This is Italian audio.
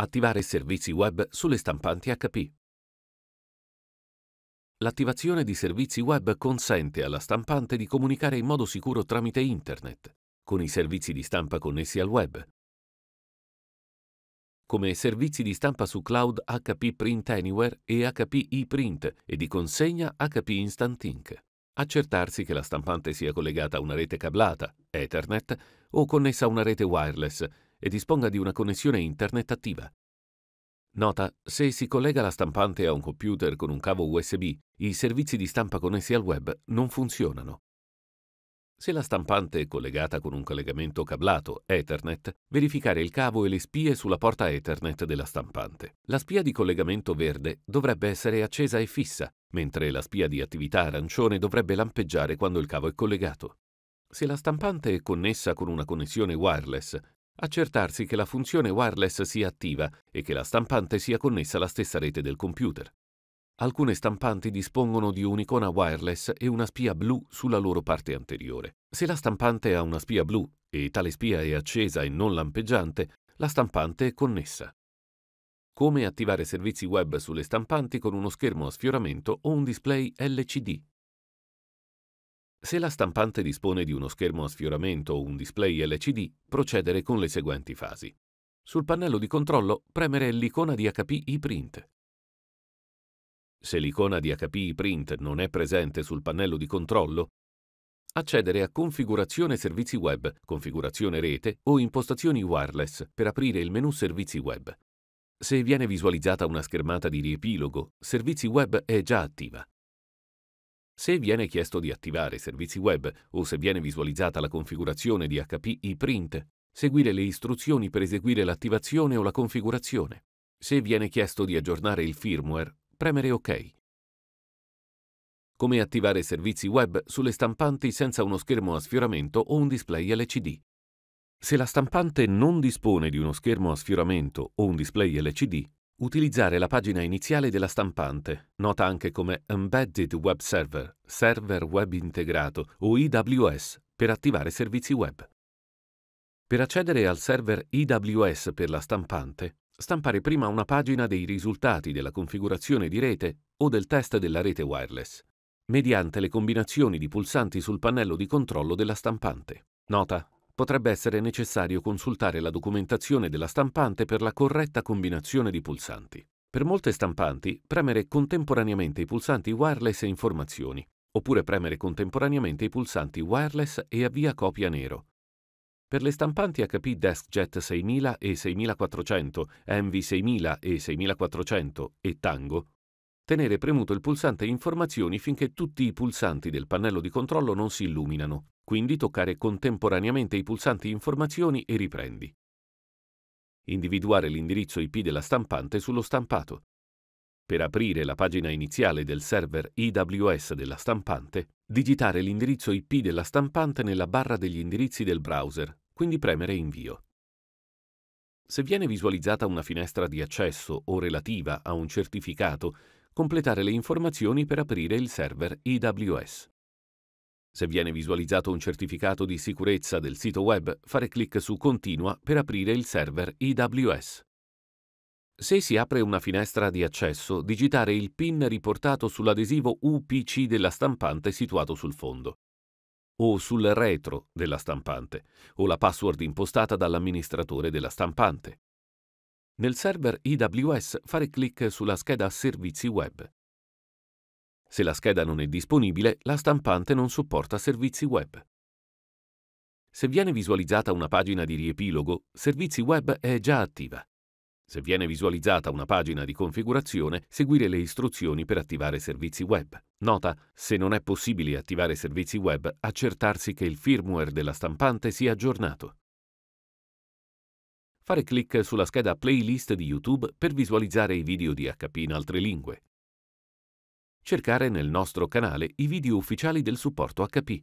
Attivare servizi web sulle stampanti HP. L'attivazione di servizi web consente alla stampante di comunicare in modo sicuro tramite Internet, con i servizi di stampa connessi al web, come servizi di stampa su cloud HP Print Anywhere e HP ePrint e di consegna HP Instant Ink. Accertarsi che la stampante sia collegata a una rete cablata, Ethernet, o connessa a una rete wireless, e disponga di una connessione internet attiva. Nota, se si collega la stampante a un computer con un cavo USB, i servizi di stampa connessi al web non funzionano. Se la stampante è collegata con un collegamento cablato Ethernet, verificare il cavo e le spie sulla porta Ethernet della stampante. La spia di collegamento verde dovrebbe essere accesa e fissa, mentre la spia di attività arancione dovrebbe lampeggiare quando il cavo è collegato. Se la stampante è connessa con una connessione wireless, accertarsi che la funzione wireless sia attiva e che la stampante sia connessa alla stessa rete del computer. Alcune stampanti dispongono di un'icona wireless e una spia blu sulla loro parte anteriore. Se la stampante ha una spia blu e tale spia è accesa e non lampeggiante, la stampante è connessa. Come attivare servizi web sulle stampanti con uno schermo a sfioramento o un display LCD. Se la stampante dispone di uno schermo a sfioramento o un display LCD, procedere con le seguenti fasi. Sul pannello di controllo premere l'icona di HPI Print. Se l'icona di HPI Print non è presente sul pannello di controllo, accedere a Configurazione servizi web, Configurazione rete o Impostazioni wireless per aprire il menu Servizi web. Se viene visualizzata una schermata di riepilogo, Servizi web è già attiva. Se viene chiesto di attivare servizi web o se viene visualizzata la configurazione di HPI print, seguire le istruzioni per eseguire l'attivazione o la configurazione. Se viene chiesto di aggiornare il firmware, premere OK. Come attivare servizi web sulle stampanti senza uno schermo a sfioramento o un display LCD. Se la stampante non dispone di uno schermo a sfioramento o un display LCD, Utilizzare la pagina iniziale della stampante, nota anche come Embedded Web Server, Server Web Integrato o EWS, per attivare servizi web. Per accedere al server EWS per la stampante, stampare prima una pagina dei risultati della configurazione di rete o del test della rete wireless, mediante le combinazioni di pulsanti sul pannello di controllo della stampante. Nota potrebbe essere necessario consultare la documentazione della stampante per la corretta combinazione di pulsanti. Per molte stampanti, premere contemporaneamente i pulsanti wireless e informazioni, oppure premere contemporaneamente i pulsanti wireless e avvia copia nero. Per le stampanti HP DeskJet 6000 e 6400, MV6000 e 6400 e Tango, tenere premuto il pulsante Informazioni finché tutti i pulsanti del pannello di controllo non si illuminano, quindi toccare contemporaneamente i pulsanti Informazioni e Riprendi. Individuare l'indirizzo IP della stampante sullo stampato. Per aprire la pagina iniziale del server IWS della stampante, digitare l'indirizzo IP della stampante nella barra degli indirizzi del browser, quindi premere Invio. Se viene visualizzata una finestra di accesso o relativa a un certificato completare le informazioni per aprire il server IWS. Se viene visualizzato un certificato di sicurezza del sito web, fare clic su Continua per aprire il server IWS. Se si apre una finestra di accesso, digitare il PIN riportato sull'adesivo UPC della stampante situato sul fondo, o sul retro della stampante, o la password impostata dall'amministratore della stampante. Nel server AWS fare clic sulla scheda Servizi web. Se la scheda non è disponibile, la stampante non supporta servizi web. Se viene visualizzata una pagina di riepilogo, Servizi web è già attiva. Se viene visualizzata una pagina di configurazione, seguire le istruzioni per attivare servizi web. Nota, se non è possibile attivare servizi web, accertarsi che il firmware della stampante sia aggiornato fare clic sulla scheda playlist di YouTube per visualizzare i video di HP in altre lingue. Cercare nel nostro canale i video ufficiali del supporto HP.